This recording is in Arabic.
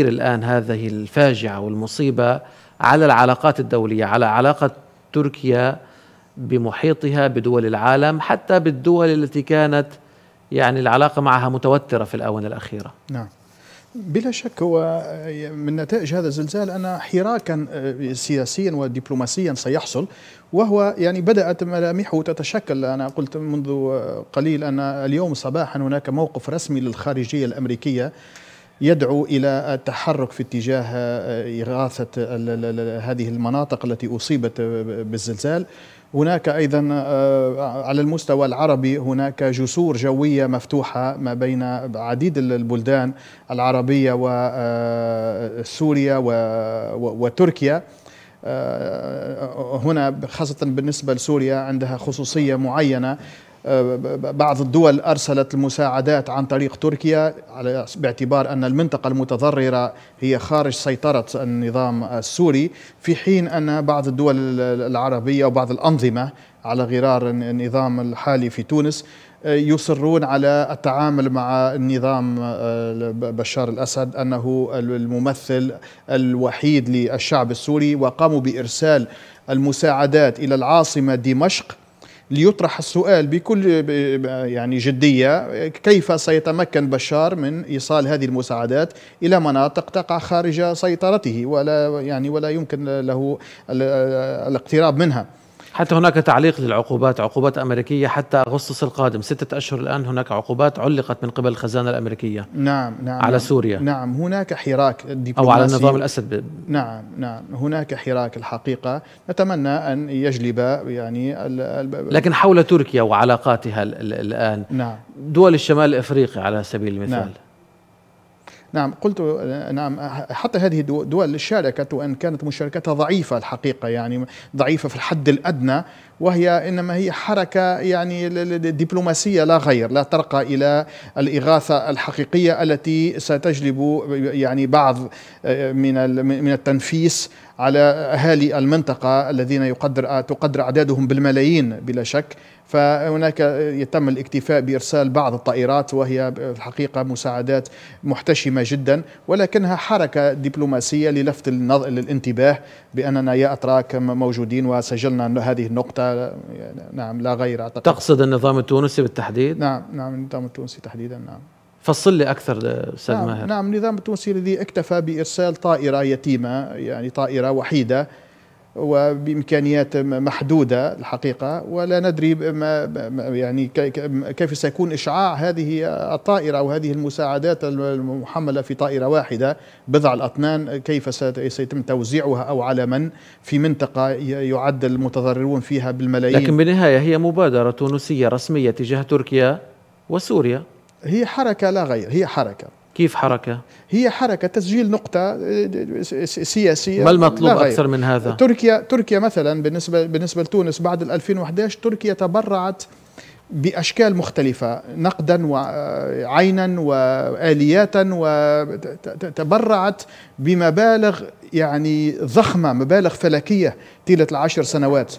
الآن هذه الفاجعة والمصيبة على العلاقات الدولية على علاقة تركيا بمحيطها بدول العالم حتى بالدول التي كانت يعني العلاقة معها متوترة في الآونة الأخيرة نعم بلا شك هو من نتائج هذا الزلزال أن حراكا آه، سياسيا ودبلوماسيا سيحصل وهو يعني بدأت ملامحه تتشكل أنا قلت منذ قليل أن اليوم صباحا هناك موقف رسمي للخارجية الأمريكية يدعو الى التحرك في اتجاه آه، اغاثه هذه المناطق التي اصيبت بالزلزال هناك ايضا آه، على المستوى العربي هناك جسور جويه مفتوحه ما بين عديد البلدان العربيه وسوريا آه، وتركيا هنا خاصه بالنسبه لسوريا عندها خصوصيه معينه آه، بعض الدول أرسلت المساعدات عن طريق تركيا على باعتبار أن المنطقة المتضررة هي خارج سيطرة النظام السوري في حين أن بعض الدول العربية وبعض الأنظمة على غرار النظام الحالي في تونس آه، يصرون على التعامل مع النظام آه، بشار الاسد انه الممثل الوحيد للشعب السوري وقاموا بارسال المساعدات الى العاصمه دمشق ليطرح السؤال بكل يعني جدية كيف سيتمكن بشار من إيصال هذه المساعدات إلى مناطق تقع خارج سيطرته ولا يعني ولا يمكن له الاقتراب منها حتى هناك تعليق للعقوبات عقوبات أمريكية حتى أغسطس القادم ستة أشهر الآن هناك عقوبات علقت من قبل الخزانة الأمريكية نعم نعم على نعم. سوريا نعم هناك حراك دبلوماسي أو على نظام الأسد ب... نعم نعم هناك حراك الحقيقة نتمنى أن يجلب يعني الـ ال... لكن حول تركيا وعلاقاتها الآن نعم دول الشمال الإفريقي على سبيل المثال نعم نعم قلت نعم حتى هذه الدول شاركت وان كانت مشاركتها ضعيفه الحقيقه يعني ضعيفه في الحد الادنى وهي انما هي حركه يعني دبلوماسيه لا غير لا ترقى الى الاغاثه الحقيقيه التي ستجلب يعني بعض من من التنفيس على اهالي المنطقه الذين يقدر تقدر اعدادهم بالملايين بلا شك فهناك يتم الاكتفاء بإرسال بعض الطائرات وهي الحقيقة مساعدات محتشمة جدا ولكنها حركة دبلوماسية للفت الانتباه بأننا يا أتراك موجودين وسجلنا هذه النقطة يعني نعم لا غير أعتقد تقصد النظام التونسي بالتحديد؟ نعم نعم النظام التونسي تحديدا نعم فصل لي اكثر استاذ نعم ماهر نعم النظام التونسي الذي اكتفى بارسال طائره يتيمه يعني طائره وحيده وبامكانيات محدوده الحقيقه ولا ندري ما يعني كيف سيكون اشعاع هذه الطائره او هذه المساعدات المحمله في طائره واحده بضع الاطنان كيف سيتم توزيعها او على من في منطقه يعد المتضررون فيها بالملايين لكن بالنهايه هي مبادره تونسيه رسميه تجاه تركيا وسوريا هي حركه لا غير هي حركه كيف حركة؟ هي حركة تسجيل نقطة آه، آه، سياسية ما المطلوب أكثر من هذا؟ تركيا تركيا مثلا بالنسبة بالنسبة لتونس بعد 2011 تركيا تبرعت باشكال مختلفه نقدا وعينا آه، واليات وتبرعت بمبالغ يعني ضخمه مبالغ فلكيه طيله العشر سنوات